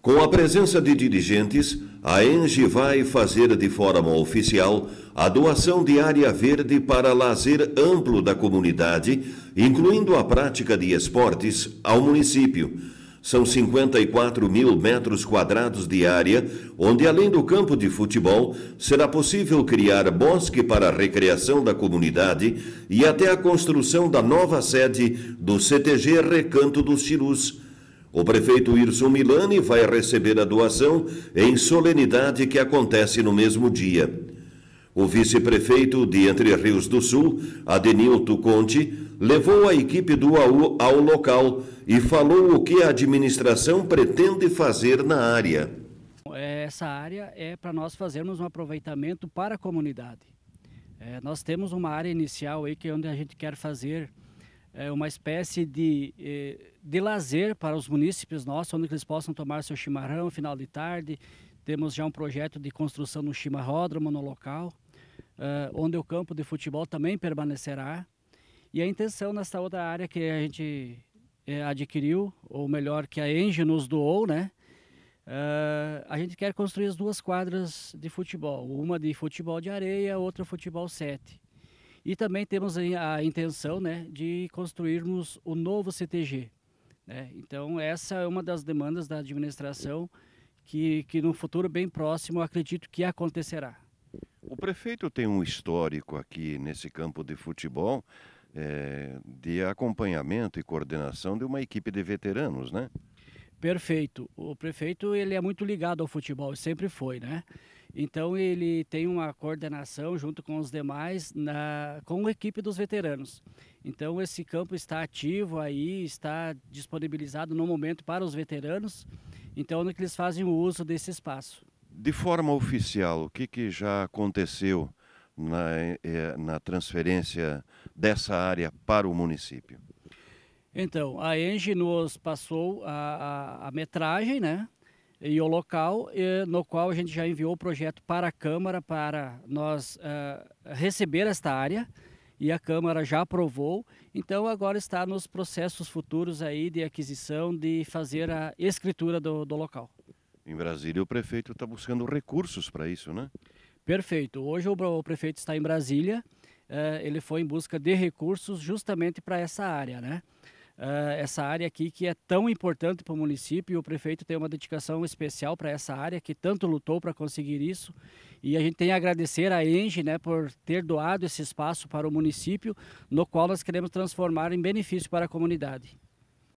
Com a presença de dirigentes, a ENGE vai fazer de forma oficial a doação de área verde para lazer amplo da comunidade, incluindo a prática de esportes, ao município. São 54 mil metros quadrados de área, onde além do campo de futebol, será possível criar bosque para a recreação da comunidade e até a construção da nova sede do CTG Recanto dos Chirus. O prefeito Irson Milani vai receber a doação em solenidade que acontece no mesmo dia. O vice-prefeito de Entre Rios do Sul, Adenilto Conte, levou a equipe do AU ao local e falou o que a administração pretende fazer na área. Essa área é para nós fazermos um aproveitamento para a comunidade. É, nós temos uma área inicial aí que é onde a gente quer fazer é, uma espécie de, eh, de lazer para os munícipes nossos, onde eles possam tomar seu chimarrão final de tarde. Temos já um projeto de construção no chimarródromo no local, eh, onde o campo de futebol também permanecerá. E a intenção nessa outra área que a gente eh, adquiriu, ou melhor, que a Engie nos doou, né? Uh, a gente quer construir as duas quadras de futebol, uma de futebol de areia, outra futebol 7. E também temos a intenção né, de construirmos o novo CTG. Né? Então, essa é uma das demandas da administração que, que no futuro bem próximo acredito que acontecerá. O prefeito tem um histórico aqui nesse campo de futebol é, de acompanhamento e coordenação de uma equipe de veteranos, né? Perfeito. O prefeito ele é muito ligado ao futebol, sempre foi, né? Então ele tem uma coordenação junto com os demais, na, com a equipe dos veteranos. Então esse campo está ativo aí, está disponibilizado no momento para os veteranos, então é que eles fazem o uso desse espaço. De forma oficial, o que, que já aconteceu na, eh, na transferência dessa área para o município? Então, a Engie nos passou a, a, a metragem, né? e o local eh, no qual a gente já enviou o projeto para a Câmara para nós eh, receber esta área e a Câmara já aprovou, então agora está nos processos futuros aí de aquisição, de fazer a escritura do, do local. Em Brasília o prefeito está buscando recursos para isso, né? Perfeito. Hoje o, o prefeito está em Brasília, eh, ele foi em busca de recursos justamente para essa área, né? uh, essa área aqui que é tão importante para o município e o prefeito tem uma dedicação especial para essa área que tanto lutou para conseguir isso. E a gente tem a agradecer à Enge né, por ter doado esse espaço para o município, no qual nós queremos transformar em benefício para a comunidade.